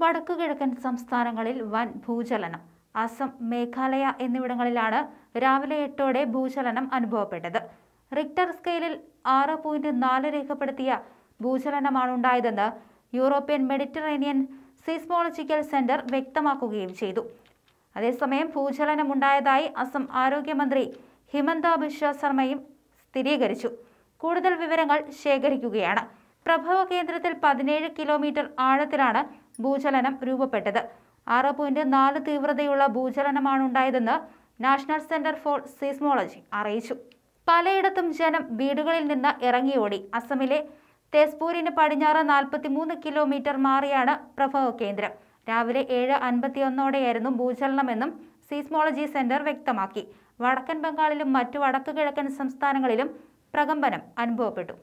വടക്കു കിഴക്കൻ സംസ്ഥാനങ്ങളിൽ വൻ ഭൂചലനം അസം മേഘാലയ എന്നിവിടങ്ങളിലാണ് രാവിലെ എട്ടോടെ ഭൂചലനം അനുഭവപ്പെട്ടത് റിക്ടർ സ്കെയിലിൽ ആറ് പോയിന്റ് നാല് രേഖപ്പെടുത്തിയ ഉണ്ടായതെന്ന് യൂറോപ്യൻ മെഡിറ്ററേനിയൻ സീസ്മോളജിക്കൽ സെന്റർ വ്യക്തമാക്കുകയും ചെയ്തു അതേസമയം ഭൂചലനം ഉണ്ടായതായി അസം ആരോഗ്യമന്ത്രി ഹിമന്ത ബിശ്വ ശർമ്മയും സ്ഥിരീകരിച്ചു കൂടുതൽ വിവരങ്ങൾ ശേഖരിക്കുകയാണ് പ്രഭവ കേന്ദ്രത്തിൽ പതിനേഴ് കിലോമീറ്റർ ആഴത്തിലാണ് ഭൂചലനം രൂപപ്പെട്ടത് ആറ് പോയിന്റ് നാല് തീവ്രതയുള്ള ഭൂചലനമാണുണ്ടായതെന്ന് നാഷണൽ സെന്റർ ഫോർ സീസ്മോളജി അറിയിച്ചു പലയിടത്തും ജനം വീടുകളിൽ നിന്ന് ഇറങ്ങിയോടി അസമിലെ തേസ്പൂരിന് പടിഞ്ഞാറ് നാൽപ്പത്തിമൂന്ന് കിലോമീറ്റർ മാറിയാണ് പ്രഭവ കേന്ദ്രം രാവിലെ ഏഴ് അൻപത്തിയൊന്നോടെയായിരുന്നു ഭൂചലനമെന്നും സീസ്മോളജി സെന്റർ വ്യക്തമാക്കി വടക്കൻ ബംഗാളിലും മറ്റു വടക്കു കിഴക്കൻ സംസ്ഥാനങ്ങളിലും പ്രകമ്പനം അനുഭവപ്പെട്ടു